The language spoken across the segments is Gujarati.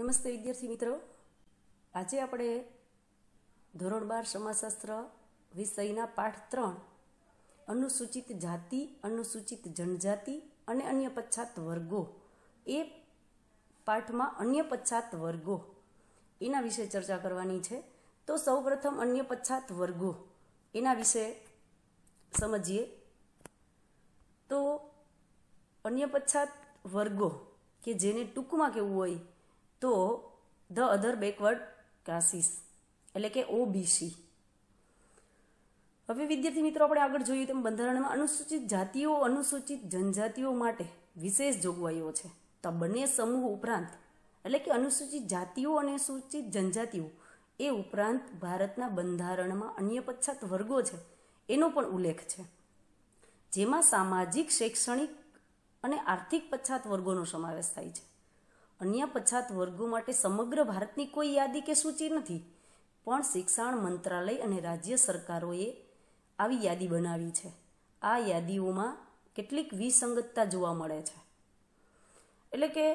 નમસ્તે વિદ્યાર્થી મિત્રો આજે આપણે ધોરણ બાર સમાજશાસ્ત્ર વિષયના પાઠ ત્રણ અનુસૂચિત જાતિ અનુસૂચિત જનજાતિ અને અન્ય પછાત વર્ગો એ પાઠમાં અન્ય પછાત વર્ગો એના વિશે ચર્ચા કરવાની છે તો સૌપ્રથમ અન્ય પછાત વર્ગો એના વિશે સમજીએ તો અન્ય પછાત વર્ગો કે જેને ટૂંકમાં કેવું હોય તો ધ અધર બેકવર્ડ ક્લાસીસ એટલે કે ઓબીસી હવે વિદ્યાર્થી મિત્રો આપણે આગળ જોયું તેમ બંધારણમાં અનુસૂચિત જાતિઓ અનુસૂચિત જનજાતિઓ માટે વિશેષ જોગવાઈઓ છે તો બંને સમૂહ ઉપરાંત એટલે કે અનુસૂચિત જાતિઓ અને સૂચિત જનજાતિઓ એ ઉપરાંત ભારતના બંધારણમાં અન્ય પછાત વર્ગો છે એનો પણ ઉલ્લેખ છે જેમાં સામાજિક શૈક્ષણિક અને આર્થિક પછાત વર્ગોનો સમાવેશ થાય છે અન્ય પછાત વર્ગો માટે સમગ્ર ભારતની કોઈ યાદી કે સૂચિ નથી પણ શિક્ષણ મંત્રાલય અને રાજ્ય સરકારોએ આવી યાદી બનાવી છે આ યાદીઓમાં કેટલીક વિસંગતતા જોવા મળે છે એટલે કે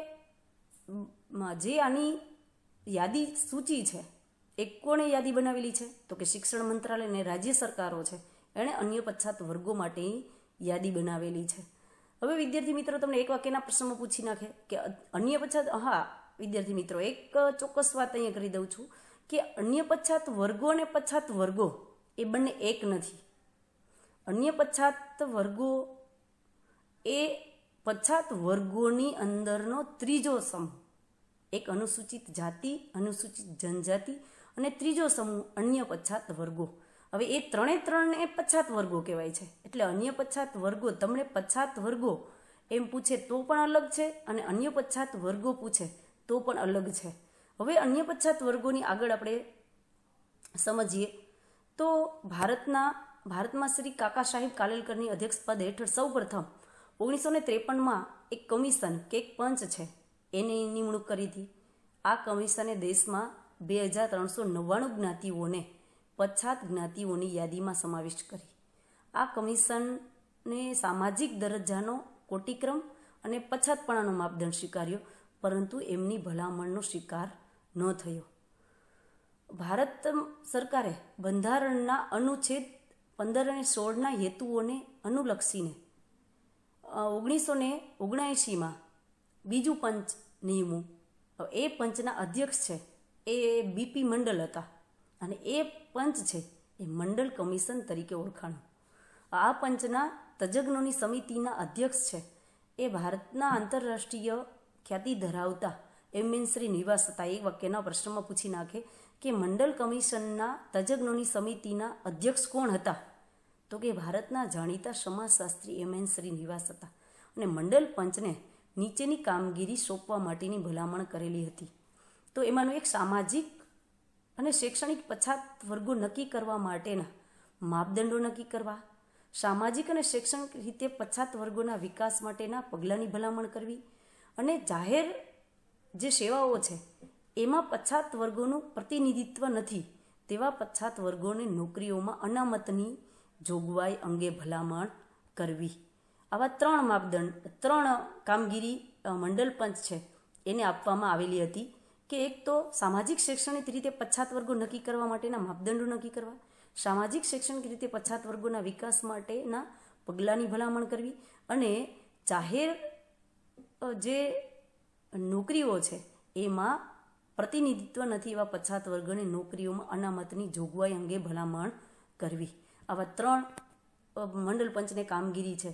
જે આની યાદી સૂચિ છે એ કોણે યાદી બનાવેલી છે તો કે શિક્ષણ મંત્રાલય અને રાજ્ય સરકારો છે એણે અન્ય પછાત વર્ગો માટે યાદી બનાવેલી છે હવે વિદ્યાર્થી મિત્રો તમને એક વાક્યના પ્રશ્નમાં પૂછી નાખે કે અન્ય પછાત હા વિદ્યાર્થી મિત્રો એક ચોક્કસ વાત અહીંયા કરી દઉં છું કે અન્ય પછાત વર્ગો અને પછાત વર્ગો એ બંને એક નથી અન્ય પછાત વર્ગો એ પછાત વર્ગોની અંદરનો ત્રીજો સમૂહ એક અનુસૂચિત જાતિ અનુસૂચિત જનજાતિ અને ત્રીજો સમૂહ અન્ય પછાત વર્ગો હવે એ ત્રણે ત્રણને પછાત વર્ગો કહેવાય છે એટલે અન્ય પછાત વર્ગો તમને પછાત વર્ગો એમ પૂછે તો પણ અલગ છે અને અન્ય પછાત વર્ગો પૂછે તો પણ અલગ છે હવે અન્ય પછાત વર્ગોની આગળ આપણે સમજીએ તો ભારતના ભારતમાં શ્રી કાકા સાહેબ કાલેલકરની અધ્યક્ષપદ હેઠળ સૌ પ્રથમ ઓગણીસો ને ત્રેપનમાં એક કમિશન કે એક પંચ છે એની નિમણૂક કરી હતી આ કમિશને દેશમાં બે હજાર ત્રણસો નવ્વાણું જ્ઞાતિઓને પછાત જ્ઞાતિઓની યાદીમાં સમાવિષ્ટ કરી આ કમિશનને સામાજિક દરજ્જાનો કોટિક્રમ અને પછાતપણાનો માપદંડ સ્વીકાર્યો પરંતુ એમની ભલામણનો શિકાર ન થયો ભારત સરકારે બંધારણના અનુચ્છેદ પંદર અને સોળના હેતુઓને અનુલક્ષીને ઓગણીસો ને ઓગણએંશીમાં બીજું પંચ નિયમો એ પંચના અધ્યક્ષ છે એ બીપી મંડલ હતા અને એ પંચ છે એ મંડળ કમિશન તરીકે ઓળખાણું આ પંચના તજજ્ઞોની સમિતિના અધ્યક્ષ છે એ ભારતના આંતરરાષ્ટ્રીય ખ્યાતિ ધરાવતા એમ મીન શ્રી નિવાસ હતા એ વાક્યના પ્રશ્નમાં પૂછી નાખે કે મંડળ કમિશનના તજજ્ઞોની સમિતિના અધ્યક્ષ કોણ હતા તો કે ભારતના જાણીતા સમાજશાસ્ત્રી એમ એન શ્રી નિવાસ હતા અને મંડળ પંચને નીચેની કામગીરી સોંપવા માટેની ભલામણ કરેલી હતી તો એમાંનું એક સામાજિક અને શૈક્ષણિક પછાત વર્ગો નક્કી કરવા માટેના માપદંડો નક્કી કરવા સામાજિક અને શૈક્ષણિક રીતે પછાત વર્ગોના વિકાસ માટેના પગલાંની ભલામણ કરવી અને જાહેર જે સેવાઓ છે એમાં પછાત વર્ગોનું પ્રતિનિધિત્વ નથી તેવા પછાત વર્ગોને નોકરીઓમાં અનામતની જોગવાઈ અંગે ભલામણ કરવી આવા ત્રણ માપદંડ ત્રણ કામગીરી મંડળ પંચ છે એને આપવામાં આવેલી હતી કે એક તો સામાજિક શૈક્ષણિક રીતે પછાત વર્ગો નક્કી કરવા માટેના માપદંડો નક્કી કરવા સામાજિક શૈક્ષણિક રીતે પછાત વર્ગોના વિકાસ માટેના પગલાંની ભલામણ કરવી અને જાહેર જે નોકરીઓ છે એમાં પ્રતિનિધિત્વ નથી એવા પછાત વર્ગને નોકરીઓમાં અનામતની જોગવાઈ અંગે ભલામણ કરવી આવા ત્રણ મંડલ પંચને કામગીરી છે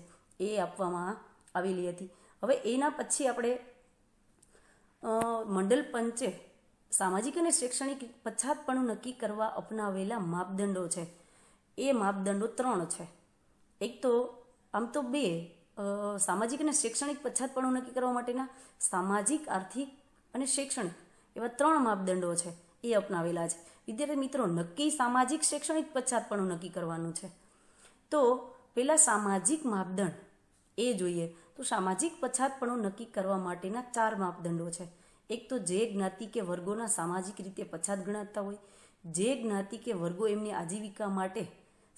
એ આપવામાં આવેલી હતી હવે એના પછી આપણે મંડળ પંચે સામાજિક અને શૈક્ષણિક પછાતપણું નક્કી કરવા અપનાવેલા માપદંડો છે એ માપદંડો ત્રણ છે એક તો આમ તો બે સામાજિક અને શૈક્ષણિક પછાતપણું નક્કી કરવા માટેના સામાજિક આર્થિક અને શૈક્ષણિક એવા ત્રણ માપદંડો છે એ અપનાવેલા છે વિદ્યાર્થી મિત્રો નક્કી સામાજિક શૈક્ષણિક પછાતપણું નક્કી કરવાનું છે તો પહેલાં સામાજિક માપદંડ એ જોઈએ તો સામાજિક પછાતપણો નક્કી કરવા માટેના ચાર માપદંડો છે એક તો જે જ્ઞાતિ કે વર્ગોના સામાજિક રીતે પછાત ગણાતા હોય જે જ્ઞાતિ કે વર્ગો એમની આજીવિકા માટે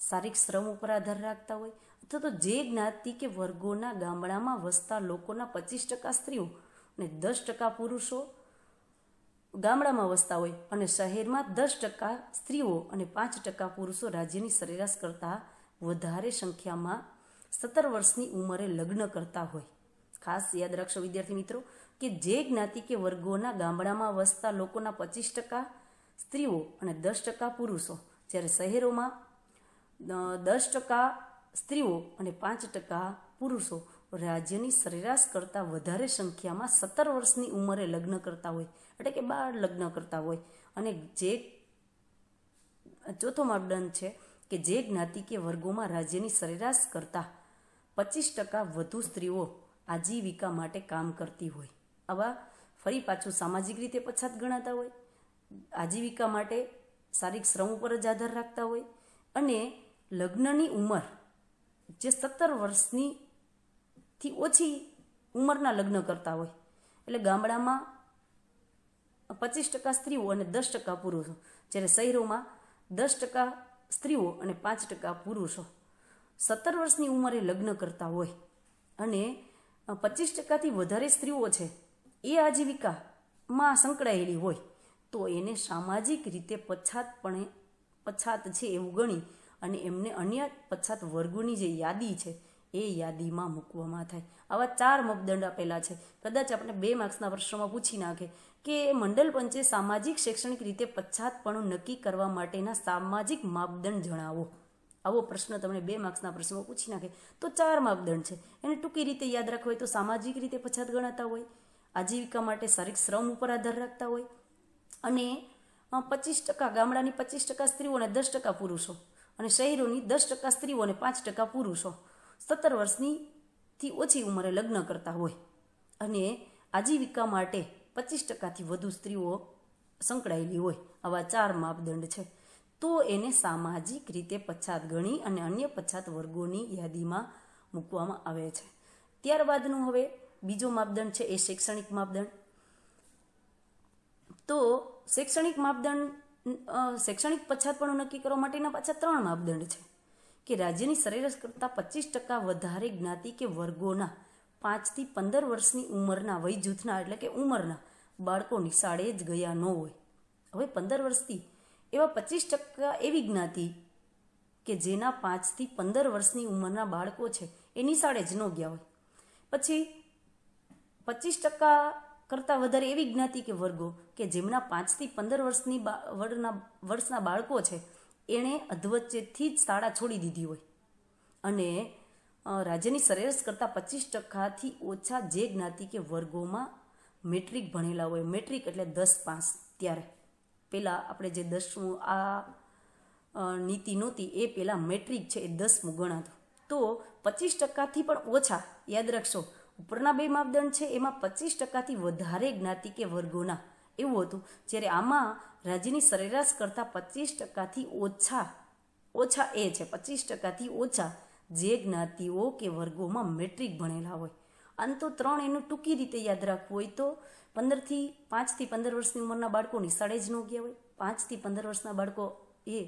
શારીરિક શ્રમ ઉપર આધાર રાખતા હોય અથવા તો જે જ્ઞાતિ કે વર્ગોના ગામડામાં વસતા લોકોના પચીસ ટકા સ્ત્રીઓ અને દસ ટકા પુરુષો ગામડામાં વસતા હોય અને શહેરમાં દસ ટકા સ્ત્રીઓ અને પાંચ ટકા પુરુષો રાજ્યની સરેરાશ કરતાં વધારે સંખ્યામાં સત્તર વર્ષની ઉંમરે લગ્ન કરતા હોય ખાસ યાદ રાખશો વિદ્યાર્થી મિત્રો કે જે જ્ઞાતિ કે વર્ગોના ગામડામાં વસતા લોકોના પચીસ ટકા સ્ત્રીઓ અને દસ ટકા પુરુષો જ્યારે શહેરોમાં દસ ટકા સ્ત્રીઓ અને પાંચ ટકા પુરુષો રાજ્યની સરેરાશ કરતાં વધારે સંખ્યામાં સત્તર વર્ષની ઉંમરે લગ્ન કરતા હોય એટલે કે બાળ લગ્ન કરતા હોય અને જે ચોથો માપદંડ છે કે જે જ્ઞાતિ કે વર્ગોમાં રાજ્યની સરેરાશ કરતાં પચીસ ટકા વધુ સ્ત્રીઓ આજીવિકા માટે કામ કરતી હોય આવા ફરી પાછું સામાજિક રીતે પછાત ગણાતા હોય આજીવિકા માટે શારીરિક શ્રમ ઉપર જ આધાર રાખતા હોય અને લગ્નની ઉંમર જે સત્તર વર્ષની થી ઓછી ઉંમરના લગ્ન કરતા હોય એટલે ગામડામાં પચીસ ટકા સ્ત્રીઓ અને દસ ટકા પુરુષો જ્યારે શહેરોમાં દસ ટકા સ્ત્રીઓ અને પાંચ ટકા પુરુષો સત્તર વર્ષની ઉંમરે લગ્ન કરતા હોય અને પચીસ ટકાથી વધારે સ્ત્રીઓ છે એ આજીવિકામાં સંકળાયેલી હોય તો એને સામાજિક રીતે પછાતપણે પછાત છે એવું ગણી અને એમને અન્ય પછાત વર્ગોની જે યાદી છે એ યાદીમાં મૂકવામાં થાય આવા ચાર મપદંડ આપેલા છે કદાચ આપણે બે માર્ક્સના પ્રશ્નોમાં પૂછી નાખે કે મંડળ પંચે સામાજિક શૈક્ષણિક રીતે પછાતપણું નક્કી કરવા માટેના સામાજિક માપદંડ જણાવો આવો પ્રશ્ન તમને બે માર્ક્સના પ્રશ્નમાં પૂછી નાખે તો ચાર માપદંડ છે એને ટૂંકી રીતે યાદ રાખવા હોય તો સામાજિક રીતે પછાત ગણાતા હોય આજીવિકા માટે શારીરિક શ્રમ ઉપર આધાર રાખતા હોય અને પચીસ ટકા ગામડાની પચીસ ટકા સ્ત્રીઓ અને દસ ટકા પુરુષો અને શહેરોની દસ ટકા સ્ત્રીઓ અને પાંચ ટકા પુરુષો સત્તર વર્ષની થી ઓછી ઉંમરે લગ્ન કરતા હોય અને આજીવિકા માટે પચીસ ટકાથી વધુ સ્ત્રીઓ સંકળાયેલી હોય આવા ચાર માપદંડ છે તો એને સામાજિક રીતે પછાત ગણી અને અન્ય પછાત વર્ગોની યાદીમાં મૂકવામાં આવે છે ત્યારબાદનું હવે બીજો માપદંડ છે એ શૈક્ષણિક માપદંડ તો શૈક્ષણિક માપદંડ શૈક્ષણિક પછાતપણું નક્કી કરવા માટેના પાછા ત્રણ માપદંડ છે કે રાજ્યની સરેરાશ કરતાં પચીસ ટકા વધારે જ્ઞાતિ કે વર્ગોના પાંચથી પંદર વર્ષની ઉંમરના વય જૂથના એટલે કે ઉંમરના બાળકો નિશાળે જ ગયા ન હોય હવે પંદર વર્ષથી એવા પચીસ ટકા એવી જ્ઞાતિ કે જેના પાંચથી પંદર વર્ષની ઉંમરના બાળકો છે એ નિશાળે જ ન ગયા હોય પછી પચીસ ટકા કરતાં વધારે એવી જ્ઞાતિ કે વર્ગો કે જેમના પાંચથી પંદર વર્ષની વરના વર્ષના બાળકો છે એણે અધવચ્ચેથી જ શાળા છોડી દીધી હોય અને રાજ્યની સરેરાશ કરતાં પચીસ ટકાથી ઓછા જે જ્ઞાતિ કે વર્ગોમાં મેટ્રિક ભણેલા હોય મેટ્રિક એટલે દસ પાસ ત્યારે પહેલાં આપણે જે દસમું આ નીતિ નહોતી એ પહેલાં મેટ્રિક છે એ દસમું ગણાતું તો પચીસ ટકાથી પણ ઓછા યાદ રાખશો ઉપરના બે માપદંડ છે એમાં પચીસ ટકાથી વધારે જ્ઞાતિ કે વર્ગોના એવું હતું જ્યારે આમાં રાજ્યની સરેરાશ કરતાં પચીસ ટકાથી ઓછા ઓછા એ છે પચીસ ટકાથી ઓછા જે જ્ઞાતિઓ કે વર્ગોમાં મેટ્રિક ભણેલા હોય તો ત્રણ એનું ટૂંકી રીતે યાદ રાખવું હોય તો પંદરથી પાંચથી પંદર વર્ષની ઉંમરના બાળકોની શાળે જ ન ગયા હોય પાંચથી પંદર વર્ષના બાળકો એ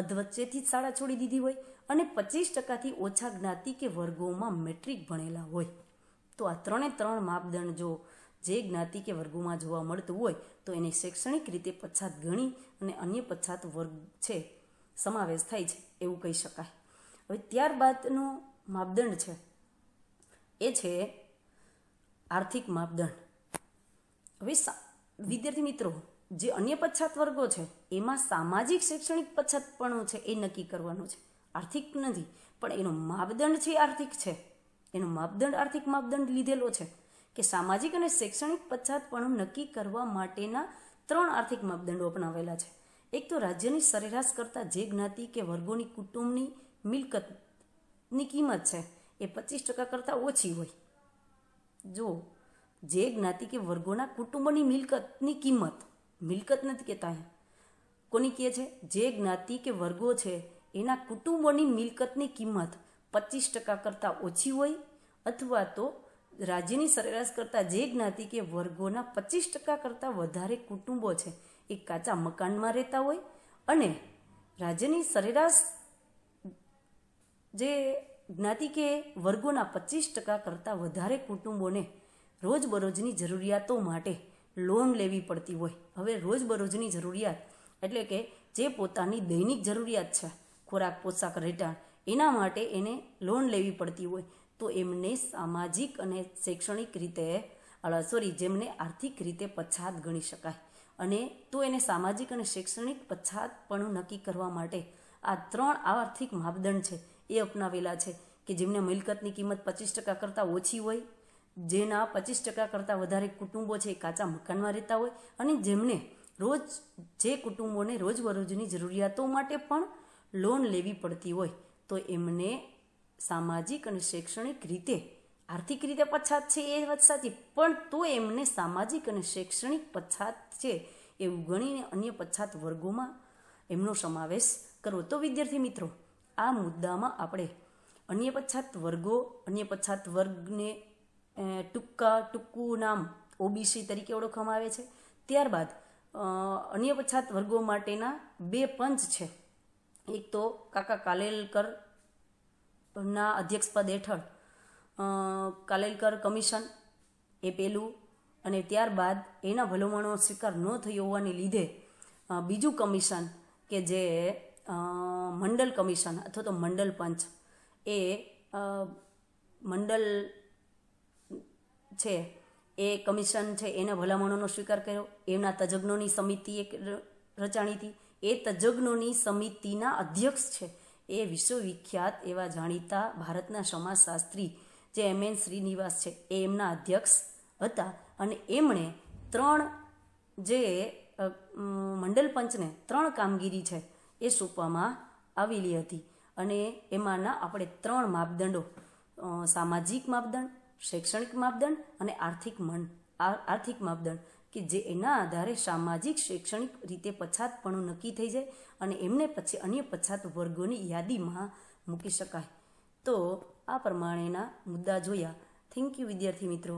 અધવચ્ચેથી જ શાળા છોડી દીધી હોય અને પચીસ ટકાથી ઓછા જ્ઞાતિ કે વર્ગોમાં મેટ્રિક ભણેલા હોય તો આ ત્રણે ત્રણ માપદંડ જો જે જ્ઞાતિ કે વર્ગોમાં જોવા મળતું હોય તો એને શૈક્ષણિક રીતે પછાત ગણી અને અન્ય પછાત વર્ગ છે સમાવેશ થાય છે એવું કહી શકાય હવે ત્યારબાદનો માપદંડ છે એ છે આર્થિક માપદંડ હવે વિદ્યાર્થી મિત્રો જે અન્ય પછાત વર્ગો છે એમાં સામાજિક શૈક્ષણિક પછાતપણો છે એ નક્કી કરવાનું છે આર્થિક નથી પણ એનો માપદંડ છે આર્થિક છે એનો માપદંડ આર્થિક માપદંડ લીધેલો છે કે સામાજિક અને શૈક્ષણિક પછાતપણું નક્કી કરવા માટેના ત્રણ આર્થિક માપદંડો અપનાવેલા છે એક તો રાજ્યની સરેરાશ કરતાં જે જ્ઞાતિ કે વર્ગોની કુટુંબની મિલકતની કિંમત છે એ પચીસ ટકા કરતાં ઓછી હોય જો જે જ્ઞાતિ કે વર્ગોના કુટુંબની મિલકતની કિંમત મિલકત નથી કહેતા કોની કહે છે જે જ્ઞાતિ કે વર્ગો છે એના કુટુંબોની મિલકતની કિંમત પચીસ ટકા કરતાં ઓછી હોય અથવા તો રાજ્યની સરેરાશ કરતાં જે જ્ઞાતિ કે વર્ગોના પચીસ ટકા કરતાં વધારે કુટુંબો છે એ કાચા મકાનમાં રહેતા હોય અને રાજ્યની સરેરાશ જે જ્ઞાતિ કે વર્ગોના પચીસ ટકા કરતાં વધારે કુટુંબોને રોજબરોજની જરૂરિયાતો માટે લોન લેવી પડતી હોય હવે રોજબરોજની જરૂરિયાત એટલે કે જે પોતાની દૈનિક જરૂરિયાત છે ખોરાક પોશાક રહેઠાણ એના માટે એને લોન લેવી પડતી હોય તો એમને સામાજિક અને શૈક્ષણિક રીતે સોરી જેમને આર્થિક રીતે પછાત ગણી શકાય અને તો એને સામાજિક અને શૈક્ષણિક પછાત પણ નક્કી કરવા માટે આ ત્રણ આર્થિક માપદંડ છે એ અપનાવેલા છે કે જેમને મિલકતની કિંમત પચીસ ટકા કરતાં ઓછી હોય જેના પચીસ ટકા કરતાં વધારે કુટુંબો છે એ કાચા મકાનમાં રહેતા હોય અને જેમને રોજ જે કુટુંબોને રોજબરોજની જરૂરિયાતો માટે પણ લોન લેવી પડતી હોય તો એમને સામાજિક અને શૈક્ષણિક રીતે આર્થિક રીતે પછાત છે એ વાત સાચી પણ તો એમને સામાજિક અને શૈક્ષણિક પછાત છે એવું ગણીને અન્ય પછાત વર્ગોમાં એમનો સમાવેશ કરવો તો વિદ્યાર્થી મિત્રો આ મુદ્દામાં આપણે અન્ય પછાત વર્ગો અન્ય પછાત વર્ગને ટૂંકા ટૂંકું નામ ઓબીસી તરીકે ઓળખવામાં આવે છે ત્યારબાદ અન્ય પછાત વર્ગો માટેના બે પંચ છે એક તો કાકા કાલેલકર ના અધ્યક્ષપદ હેઠળ કાલેલકર કમિશન એ પેલું અને ત્યારબાદ એના ભલામણો સ્વીકાર ન થયો હોવાને લીધે બીજું કમિશન કે જે મંડલ કમિશન અથવા તો મંડલ પંચ એ મંડલ છે એ કમિશન છે એને ભલામણોનો સ્વીકાર કર્યો એમના તજજ્ઞોની સમિતિ એક રચાણી હતી એ તજજ્ઞોની સમિતિના અધ્યક્ષ છે એ વિશ્વવિખ્યાત એવા જાણીતા ભારતના સમાજશાસ્ત્રી જે એમ એન શ્રીનિવાસ છે એ એમના અધ્યક્ષ હતા અને એમણે ત્રણ જે મંડલ પંચને ત્રણ કામગીરી છે એ સોંપવામાં આવેલી હતી અને એમાંના આપણે ત્રણ માપદંડો સામાજિક માપદંડ શૈક્ષણિક માપદંડ અને આર્થિક મન આર્થિક માપદંડ કે જે એના આધારે સામાજિક શૈક્ષણિક રીતે પછાતપણું નક્કી થઈ જાય અને એમને પછી અન્ય પછાત વર્ગોની યાદીમાં મૂકી શકાય તો આ પ્રમાણેના મુદ્દા જોયા થેન્ક યુ વિદ્યાર્થી મિત્રો